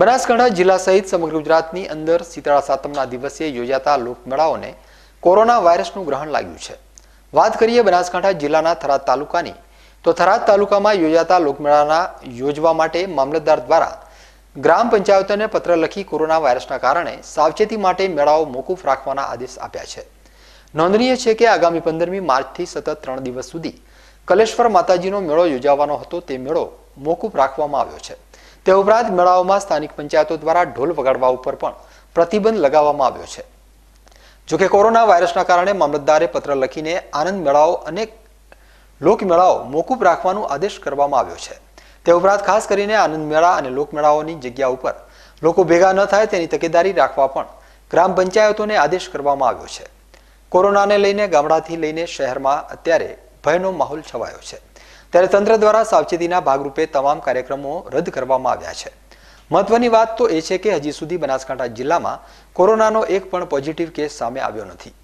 બનાસકાંઠા જિલ્લા સહિત સમગ્ર ગુજરાતની અંદર શીતળા સાતમના દિવસે યોજાતા લોકમેળાઓને કોરોના વાયરસનું ગ્રહણ લાગ્યું છે વાત કરીએ બનાસકાંઠા જિલ્લાના થરાદ તાલુકાની તો થરાદ તાલુકામાં યોજાતા લોકમેળાના યોજવા માટે મામલતદાર દ્વારા ગ્રામ પંચાયતોને પત્ર લખી કોરોના વાયરસના કારણે સાવચેતી માટે મેળાઓ મોકૂફ રાખવાના આદેશ આપ્યા છે નોંધનીય છે કે આગામી પંદરમી માર્ચથી સતત ત્રણ દિવસ સુધી કલેશ્વર માતાજીનો મેળો યોજાવાનો હતો તે મેળો મોકૂફ રાખવામાં આવ્યો છે તે ઉપરાંત મેળાઓમાં સ્થાનિક પંચાયતો દ્વારા ઢોલ વગાડવા ઉપર પણ પ્રતિબંધ લગાવવામાં આવ્યો છે જોકે કોરોના વાયરસના કારણે મામલતદારે પત્ર લખીને આનંદ મેળાઓ અને લોકમેળાઓ મોકૂફ રાખવાનો આદેશ કરવામાં આવ્યો છે તે ઉપરાંત ખાસ કરીને આનંદ મેળા અને લોકમેળાઓની જગ્યા ઉપર લોકો ભેગા ન થાય તેની તકેદારી રાખવા પણ ગ્રામ પંચાયતોને આદેશ કરવામાં આવ્યો છે કોરોનાને લઈને ગામડાથી લઈને શહેરમાં અત્યારે ભયનો માહોલ છવાયો છે ત્યારે તંત્ર દ્વારા સાવચેતીના ભાગરૂપે તમામ કાર્યક્રમો રદ કરવામાં આવ્યા છે મહત્વની વાત તો એ છે કે હજી સુધી બનાસકાંઠા જિલ્લામાં કોરોનાનો એક પણ પોઝિટિવ કેસ સામે આવ્યો નથી